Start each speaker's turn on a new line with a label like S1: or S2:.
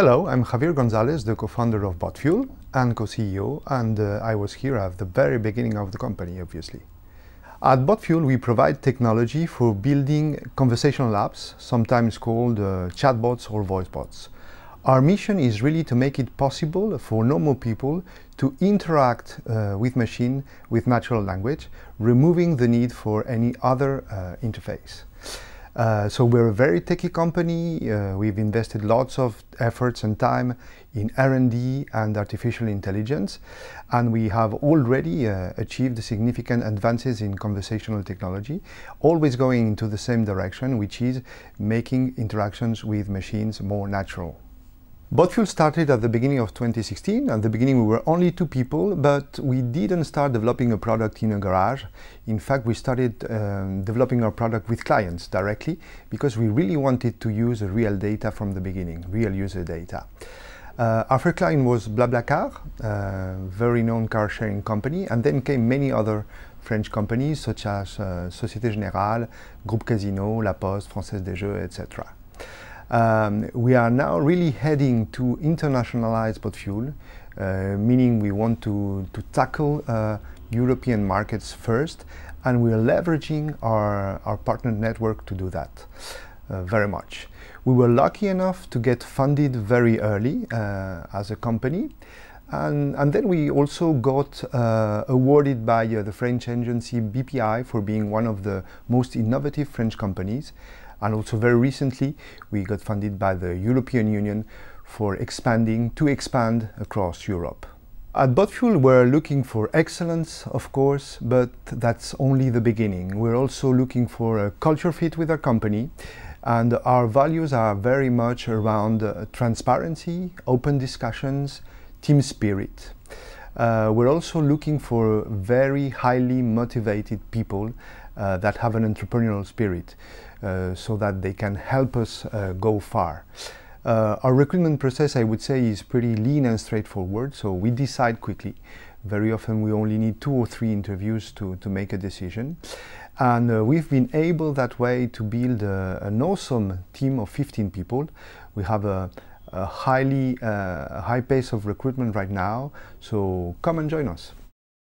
S1: Hello, I'm Javier Gonzalez, the co-founder of BotFuel and co-CEO, and uh, I was here at the very beginning of the company, obviously. At BotFuel, we provide technology for building conversational apps, sometimes called uh, chatbots or voicebots. Our mission is really to make it possible for normal people to interact uh, with machine with natural language, removing the need for any other uh, interface. Uh, so we're a very techy company. Uh, we've invested lots of efforts and time in R&D and artificial intelligence, and we have already uh, achieved significant advances in conversational technology, always going into the same direction, which is making interactions with machines more natural. BotFuel started at the beginning of 2016. At the beginning, we were only two people, but we didn't start developing a product in a garage. In fact, we started um, developing our product with clients directly because we really wanted to use real data from the beginning, real user data. Uh, our first client was BlaBlaCar, a very known car sharing company, and then came many other French companies such as uh, Société Générale, Groupe Casino, La Poste, Française des Jeux, etc. Um, we are now really heading to internationalize spot fuel, uh, meaning we want to, to tackle uh, European markets first, and we're leveraging our, our partner network to do that uh, very much. We were lucky enough to get funded very early uh, as a company. And, and, then we also got uh, awarded by uh, the French agency BPI for being one of the most innovative French companies. And also very recently, we got funded by the European Union for expanding, to expand across Europe. At Botfuel, we're looking for excellence, of course, but that's only the beginning. We're also looking for a culture fit with our company, and our values are very much around uh, transparency, open discussions, team spirit. Uh, we're also looking for very highly motivated people uh, that have an entrepreneurial spirit uh, so that they can help us uh, go far. Uh, our recruitment process, I would say, is pretty lean and straightforward, so we decide quickly. Very often we only need two or three interviews to, to make a decision. And uh, we've been able that way to build uh, an awesome team of 15 people. We have a, a highly uh, high pace of recruitment right now. So come and join us.